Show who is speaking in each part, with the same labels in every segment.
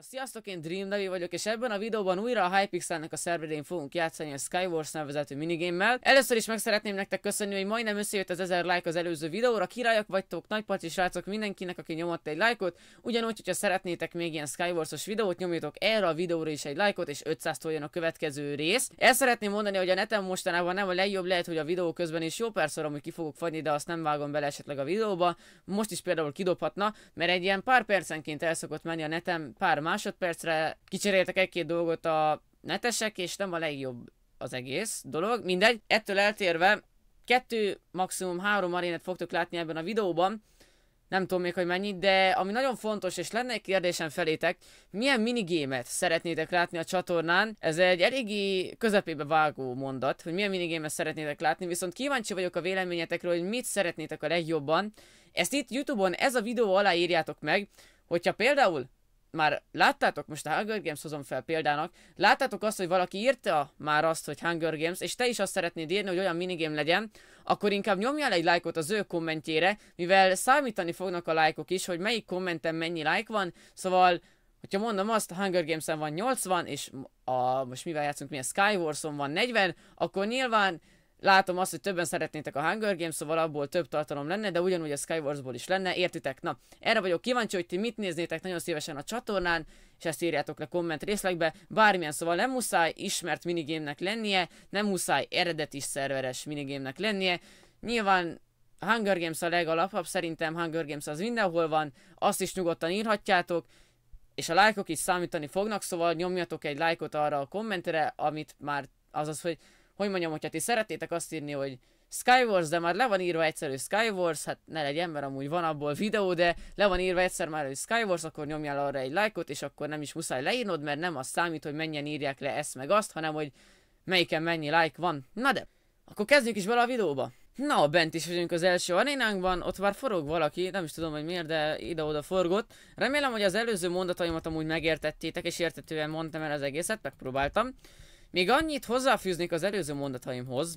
Speaker 1: Na, sziasztok, én Dream vagyok, és ebben a videóban újra a Hypixelnek a szerverén fogunk játszani a Skywars nevezetű minigémmel. Először is meg szeretném nektek köszönni, hogy majdnem összejött az 1000 like az előző videóra, királyok vagytok, nagypaci srácok mindenkinek, aki nyomott egy lájkot, ugyanúgy, hogyha szeretnétek még ilyen Skywars-os videót, nyomjatok erre a videóra is egy lájkot, és 500 toljon a következő rész. El szeretném mondani, hogy a netem mostanában nem a legjobb, lehet, hogy a videó közben is jó persze, hogy ki fogok fagyni, de azt nem vágom bele esetleg a videóba. Most is például kidobhatna, mert egy ilyen pár percenként el menni a netem pár másodpercre kicseréltek egy-két dolgot a netesek, és nem a legjobb az egész dolog. Mindegy, ettől eltérve kettő, maximum három arénet fogtok látni ebben a videóban, nem tudom még, hogy mennyit, de ami nagyon fontos, és lenne egy kérdésem felétek, milyen minigémet szeretnétek látni a csatornán? Ez egy eléggé közepébe vágó mondat, hogy milyen minigémet szeretnétek látni, viszont kíváncsi vagyok a véleményetekről, hogy mit szeretnétek a legjobban. Ezt itt Youtube-on ez a videó alá írjátok meg, hogyha például már láttátok, most a Hunger Games hozom fel példának, láttátok azt, hogy valaki írta már azt, hogy Hunger Games, és te is azt szeretnéd írni, hogy olyan minigame legyen, akkor inkább nyomjál egy lájkot az ő kommentjére, mivel számítani fognak a lájkok is, hogy melyik kommenten mennyi lájk van, szóval Hogyha mondom azt, Hunger Games-en van 80, és a, most mivel játszunk, milyen Skywars-on van 40, akkor nyilván látom azt, hogy többen szeretnétek a Hunger Games, szóval abból több tartalom lenne, de ugyanúgy a Skywarsból is lenne, értitek? Na, erre vagyok kíváncsi, hogy ti mit néznétek nagyon szívesen a csatornán, és ezt írjátok le komment részlegbe, bármilyen, szóval nem muszáj ismert minigémnek lennie, nem muszáj eredeti szerveres minigémnek lennie, nyilván Hunger Games a legalapabb, szerintem Hunger Games az mindenhol van, azt is nyugodtan írhatjátok, és a lájkok is számítani fognak, szóval nyomjatok egy lájkot arra a kommentre, amit már, azaz, hogy hogy mondjam, hogyha ti szeretnétek azt írni, hogy Skywars, de már le van írva egyszerű Skywars, hát ne legyen, ember, amúgy van abból videó, de le van írva egyszer már, hogy Skywars, akkor nyomjál arra egy lájkot, és akkor nem is muszáj leírnod, mert nem az számít, hogy mennyien írják le ezt meg azt, hanem hogy melyiken mennyi like van. Na de, akkor kezdjük is bele a videóba. Na, bent is vagyunk az első arénánkban, ott már forog valaki, nem is tudom, hogy miért, de ide-oda forgott. Remélem, hogy az előző mondataimat amúgy megértettétek, és értetően mondtam el az egészet, megpróbáltam. Még annyit hozzáfűznék az előző mondataimhoz,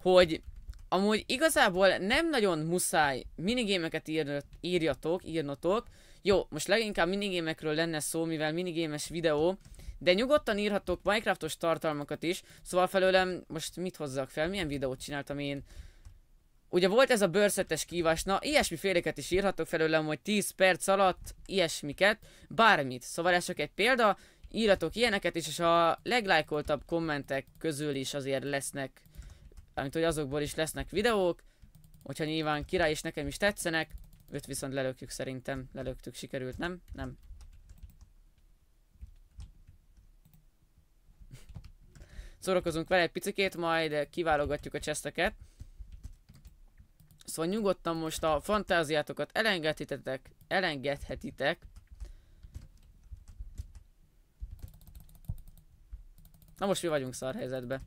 Speaker 1: hogy amúgy igazából nem nagyon muszáj minigémeket ír, írjatok, írnotok. Jó, most leginkább minigémekről lenne szó, mivel minigémes videó, de nyugodtan írhatok Minecraftos tartalmakat is, szóval felőlem most mit hozzak fel, milyen videót csináltam én. Ugye volt ez a bőrszetes kívás, na ilyesmi féléket is írhatok felőlem, hogy 10 perc alatt ilyesmiket, bármit. Szóval ez csak egy példa, íratok ilyeneket is, és a leglájkoltabb kommentek közül is azért lesznek, amit hogy azokból is lesznek videók, hogyha nyilván király is nekem is tetszenek, őt viszont lelökjük szerintem, lelöktük, sikerült, nem? Nem. Szórakozunk vele egy picikét, majd kiválogatjuk a cseszteket. Szóval nyugodtan most a fantáziátokat elengedhetitek, elengedhetitek, Na most mi vagyunk szar helyzetbe.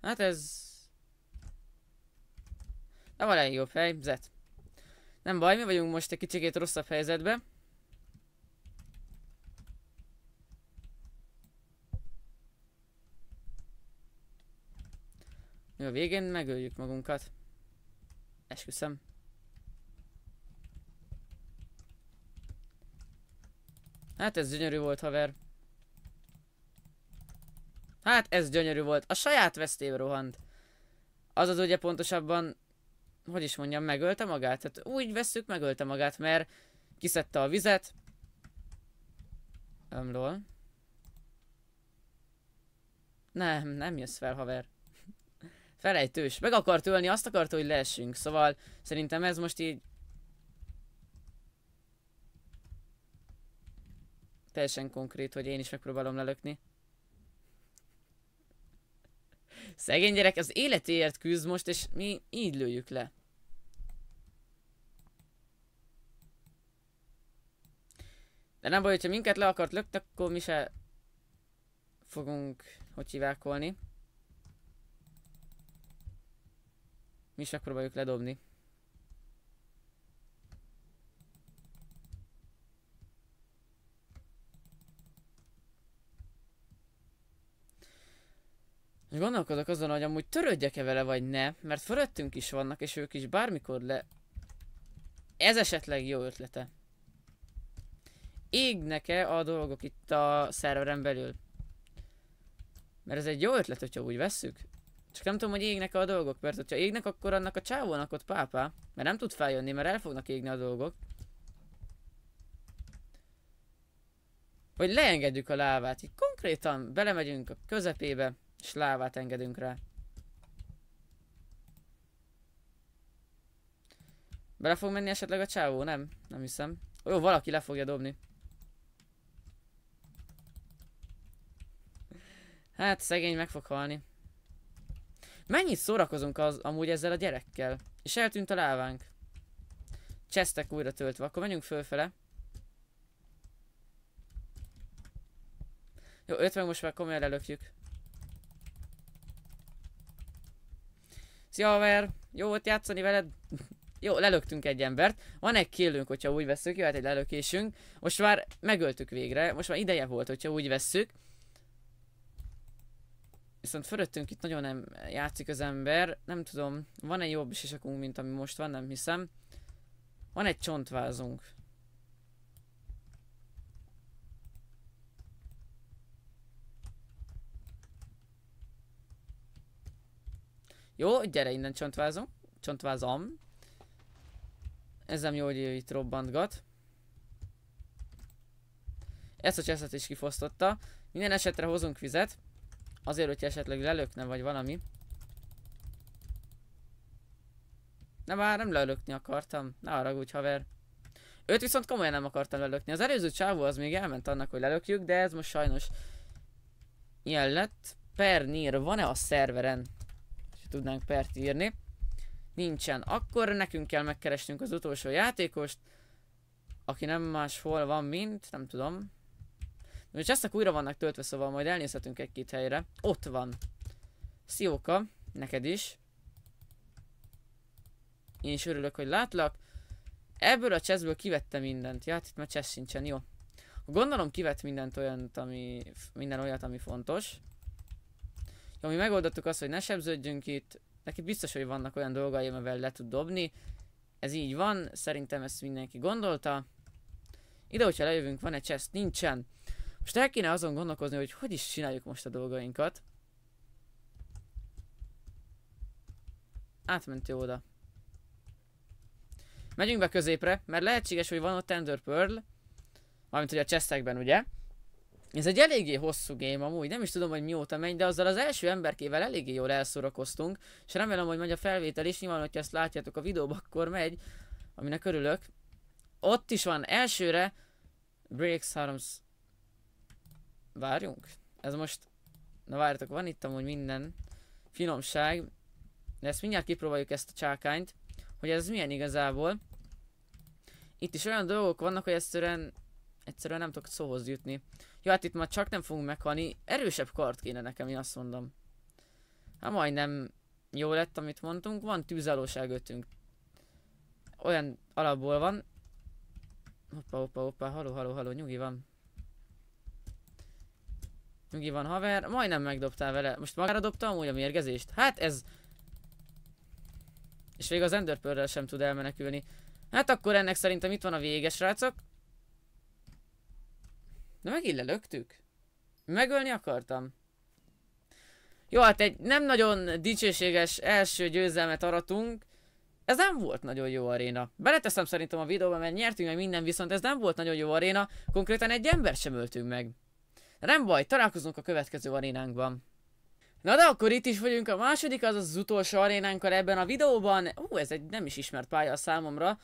Speaker 1: Hát ez... de Nem jó fej. helyzet. Nem baj, mi vagyunk most egy kicsikét rosszabb helyzetbe. Mi a végén megöljük magunkat. Esküszöm. Hát ez gyönyörű volt, haver. Hát ez gyönyörű volt. A saját vesztébe rohant. az ugye pontosabban, hogy is mondjam, megölte magát. Tehát úgy veszük, megölte magát, mert kiszedte a vizet. Ömlol. Nem, nem jössz fel, haver. Felejtős. Meg akart ölni, azt akart, hogy leessünk. Szóval szerintem ez most így teljesen konkrét, hogy én is megpróbálom lelökni. Szegény gyerek az életéért küzd most, és mi így lőjük le. De nem baj, hogyha minket le akart lökni, akkor mi se fogunk, hogy hívákolni. Mi is megpróbáljuk ledobni. Gondolkodok azon, hogy amúgy törődjek-e vele vagy ne, mert fölöttünk is vannak, és ők is bármikor le... Ez esetleg jó ötlete. Égnek-e a dolgok itt a szerveren belül? Mert ez egy jó ötlet, hogyha úgy vesszük. Csak nem tudom, hogy égnek -e a dolgok, mert hogyha égnek, akkor annak a csávónak ott pápá, mert nem tud feljönni, mert el fognak égni a dolgok. Vagy leengedjük a lávát, így konkrétan belemegyünk a közepébe, és lávát engedünk rá. Bele fog menni esetleg a csávó? Nem, nem hiszem. Ó, jó, valaki le fogja dobni. Hát, szegény meg fog halni. Mennyit szórakozunk az, amúgy ezzel a gyerekkel? És eltűnt a lávánk. Csesztek újra töltve, akkor menjünk fölfele. Jó, 50 meg most már komolyan lelökjük. Szia haver, jó volt játszani veled. Jó, lelöktünk egy embert. Van egy killünk, hogyha úgy veszük, jöhet egy lelökésünk. Most már megöltük végre, most már ideje volt, hogyha úgy veszük. Viszont fölöttünk itt nagyon nem játszik az ember. Nem tudom, van egy jobb sisakunk, mint ami most van, nem hiszem. Van egy csontvázunk. Jó, gyere innen csontvázom. csontvázom. Ez nem jó, hogy ő itt robbantgat. Ezt a cseszet is kifosztotta. Minden esetre hozunk vizet. Azért, hogy esetleg lelökne, vagy valami. Ne már nem lelökni akartam. Ne haragudj, haver. Őt viszont komolyan nem akartam lelökni. Az előző csávó az még elment annak, hogy lelökjük, de ez most sajnos ilyen lett. Pernir, van-e a szerveren? ki tudnánk pert írni. Nincsen. Akkor nekünk kell megkeresnünk az utolsó játékost, aki nem máshol van, mint, nem tudom. De most ezt újra vannak töltve, szóval majd elnézhetünk egy-két helyre. Ott van. Szióka, neked is. Én is örülök, hogy látlak. Ebből a chessből kivette mindent. Ja, hát itt már chess sincsen, jó. Gondolom kivett mindent olyat, ami, minden olyat, ami fontos. Ami megoldottuk azt, hogy ne sebződjünk itt, neki biztos, hogy vannak olyan dolgai, amivel le tud dobni. Ez így van, szerintem ezt mindenki gondolta. Ide, hogyha lejövünk, van egy chest? Nincsen. Most el kéne azon gondolkozni, hogy hogy is csináljuk most a dolgainkat. Átment jó oda. Megyünk be középre, mert lehetséges, hogy van ott Ender Pearl. Mármint hogy a chestekben, ugye? Ez egy eléggé hosszú game amúgy, nem is tudom, hogy mióta megy, de azzal az első emberkével eléggé jól elszórakoztunk, és remélem, hogy megy a felvétel is, nyilván, hogyha ezt látjátok a videóban, akkor megy, aminek örülök. Ott is van, elsőre, Breaks Harms. Várjunk? Ez most, na várjatok, van itt amúgy minden finomság, de ezt mindjárt kipróbáljuk ezt a csákányt, hogy ez milyen igazából. Itt is olyan dolgok vannak, hogy egyszerűen Egyszerűen nem tudok szóhoz jutni. Jó, hát itt már csak nem fogunk meghalni. Erősebb kart kéne nekem, én azt mondom. Hát majdnem jó lett, amit mondtunk. Van tűzállóság ötünk. Olyan alapból van. Hoppa, hoppa, hoppa, haló, haló, haló, nyugi van. Nyugi van haver, majdnem megdobtál vele. Most magára dobta amúgy a mérgezést? Hát ez... És végig az Enderpearl sem tud elmenekülni. Hát akkor ennek szerintem itt van a vége, srácok. De megint lelöktük. Megölni akartam. Jó, hát egy nem nagyon dicsőséges első győzelmet aratunk. Ez nem volt nagyon jó aréna. Beleteszem szerintem a videóba, mert nyertünk meg minden, viszont ez nem volt nagyon jó aréna. Konkrétan egy ember sem öltünk meg. nem baj, találkozunk a következő arénánkban. Na de akkor itt is vagyunk, a második, azaz az utolsó arénánkkal ebben a videóban. Ú, ez egy nem is ismert pálya a számomra,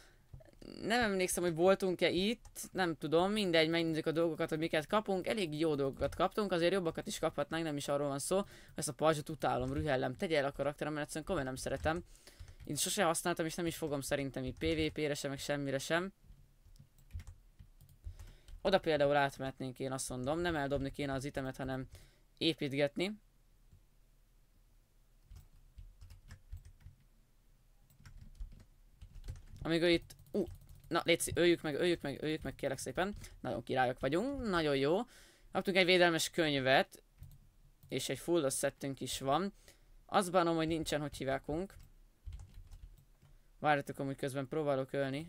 Speaker 1: nem emlékszem, hogy voltunk-e itt, nem tudom, mindegy, megnézzük a dolgokat, hogy miket kapunk. Elég jó dolgokat kaptunk, azért jobbakat is kaphatnánk, nem is arról van szó. Ezt a pajzsot utálom, rühellem, tegye el a karakterem, mert egyszerűen komolyan nem szeretem. Én sose használtam, és nem is fogom szerintem így PvP-re sem, meg semmire sem. Oda például átmehetnénk, én azt mondom, nem eldobni kéne az itemet, hanem építgetni. Amíg ő itt... Uh, na, létszi, öljük meg, öljük meg, öljük meg, kérlek szépen. Nagyon királyok vagyunk, nagyon jó. Kaptunk egy védelmes könyvet, és egy full szettünk is van. Azt bánom, hogy nincsen, hogy hívákunk. Várjátok, amúgy közben próbálok ölni.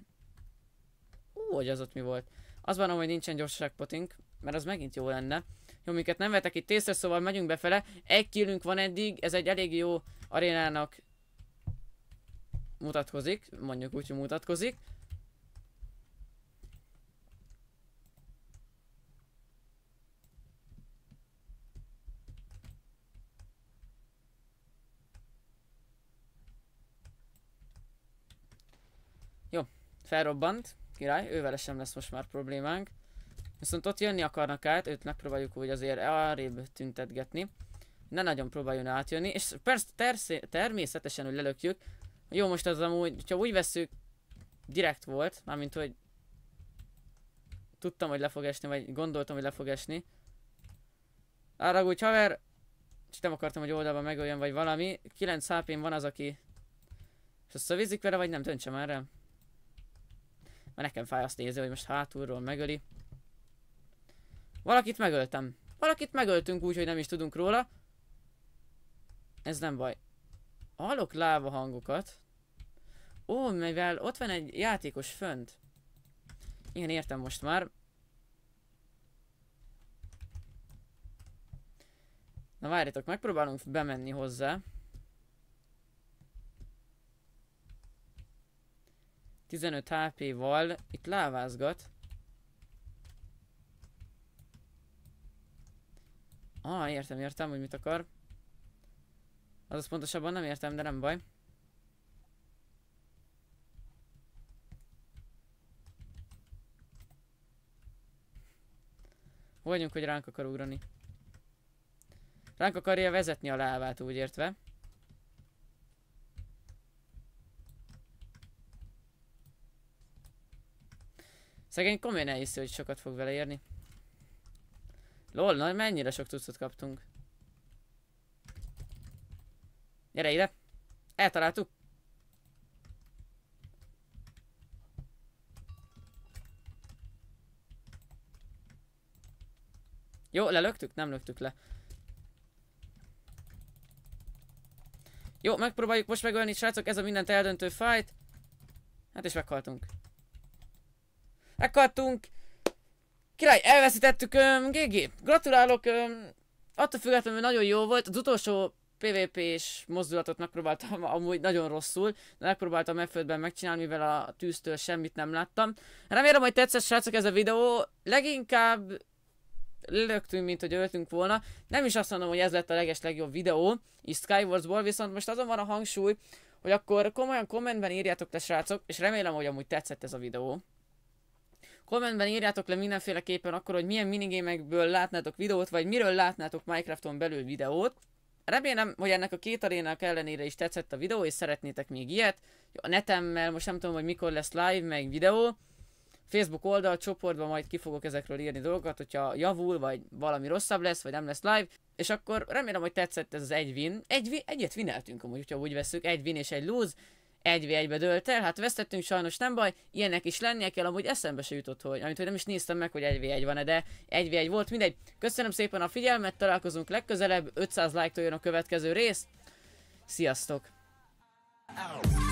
Speaker 1: Ú, hogy az ott mi volt. Azt bánom, hogy nincsen gyorságpotink, mert az megint jó lenne. Jó, minket nem vetek itt észre, szóval megyünk befele. Egy killünk van eddig, ez egy elég jó arénának mutatkozik, mondjuk úgy, hogy mutatkozik. Jó, felrobbant, király, ővel sem lesz most már problémánk. Viszont ott jönni akarnak át, őt megpróbáljuk úgy azért arrébb tüntetgetni. Ne nagyon próbáljon átjönni, és persze természetesen, hogy lelökjük, jó, most az amúgy, ha úgy veszük, direkt volt, mármint hogy tudtam, hogy le fog esni, vagy gondoltam, hogy le fog esni. Arra úgy, haver, és nem akartam, hogy oldalban megöljön, vagy valami. 9 hp van az, aki... És azt szövizik vele, vagy nem, döntse már Mert nekem fáj azt nézni, hogy most hátulról megöli. Valakit megöltem. Valakit megöltünk úgy, hogy nem is tudunk róla. Ez nem baj. Hallok láva hangokat. Ó, mivel ott van egy játékos fönt. Igen, értem most már. Na várjatok, megpróbálunk bemenni hozzá. Tizenöt HP-val, itt lávázgat. Ah, értem, értem, hogy mit akar. Az pontosabban nem értem, de nem baj. Vagyunk, hogy ránk akar ugrani. Ránk akarja vezetni a lávát, úgy értve. Szegény komolyan elhiszi, hogy sokat fog vele érni. Lol, na mennyire sok tucat kaptunk. Gyere ide! Eltaláltuk! Jó, lelöktük? Nem löktük le. Jó, megpróbáljuk most megölni, srácok, ez a mindent eldöntő fight. Hát és meghaltunk. Meghaltunk! Király, elveszítettük, öm, GG. Gratulálok, öm, attól függetlenül nagyon jó volt. Az utolsó PvP-s mozdulatot megpróbáltam amúgy nagyon rosszul, de megpróbáltam megföldben megcsinálni, mivel a tűztől semmit nem láttam. Remélem, hogy tetszett srácok ez a videó, leginkább lögtünk, mint hogy öltünk volna. Nem is azt mondom, hogy ez lett a leges legjobb videó, és Skywarsból, viszont most azon van a hangsúly, hogy akkor komolyan kommentben írjátok le srácok, és remélem, hogy amúgy tetszett ez a videó. Kommentben írjátok le mindenféleképpen akkor, hogy milyen minigémekből látnátok videót, vagy miről látnátok Minecrafton belül videót. Remélem, hogy ennek a két arénak ellenére is tetszett a videó, és szeretnétek még ilyet. A netemmel most nem tudom, hogy mikor lesz live, meg videó, Facebook oldal, csoportban majd ki fogok ezekről írni dolgokat, hogyha javul, vagy valami rosszabb lesz, vagy nem lesz live, és akkor remélem, hogy tetszett ez az egy win. Egy win egyet vineltünk amúgy, hogyha úgy veszük, egy win és egy lose, egy egybe dölt el, hát vesztettünk sajnos, nem baj, ilyenek is lennie kell, amúgy eszembe se jutott, hogy, amit hogy nem is néztem meg, hogy egy v egy van-e, de egy v egy volt, mindegy. Köszönöm szépen a figyelmet, találkozunk legközelebb, 500 like-tól jön a következő rész. Sziasztok! Ow.